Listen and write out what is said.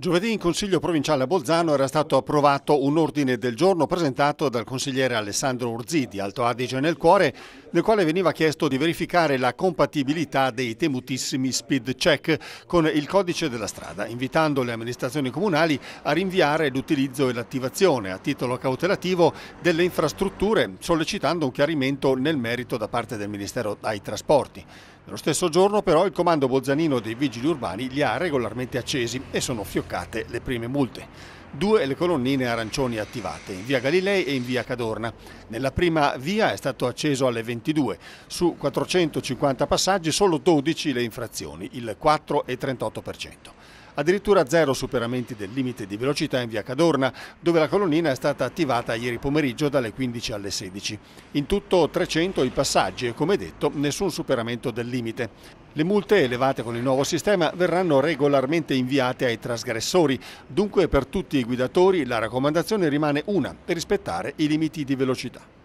Giovedì in Consiglio Provinciale a Bolzano era stato approvato un ordine del giorno presentato dal consigliere Alessandro Urzì di Alto Adige nel Cuore nel quale veniva chiesto di verificare la compatibilità dei temutissimi speed check con il codice della strada, invitando le amministrazioni comunali a rinviare l'utilizzo e l'attivazione a titolo cautelativo delle infrastrutture, sollecitando un chiarimento nel merito da parte del Ministero dei Trasporti. Nello stesso giorno però il comando Bolzanino dei Vigili Urbani li ha regolarmente accesi e sono fioccate le prime multe due le colonnine arancioni attivate, in via Galilei e in via Cadorna. Nella prima via è stato acceso alle 22, su 450 passaggi solo 12 le infrazioni, il 4,38% addirittura zero superamenti del limite di velocità in via Cadorna, dove la colonnina è stata attivata ieri pomeriggio dalle 15 alle 16. In tutto 300 i passaggi e come detto nessun superamento del limite. Le multe elevate con il nuovo sistema verranno regolarmente inviate ai trasgressori, dunque per tutti i guidatori la raccomandazione rimane una, rispettare i limiti di velocità.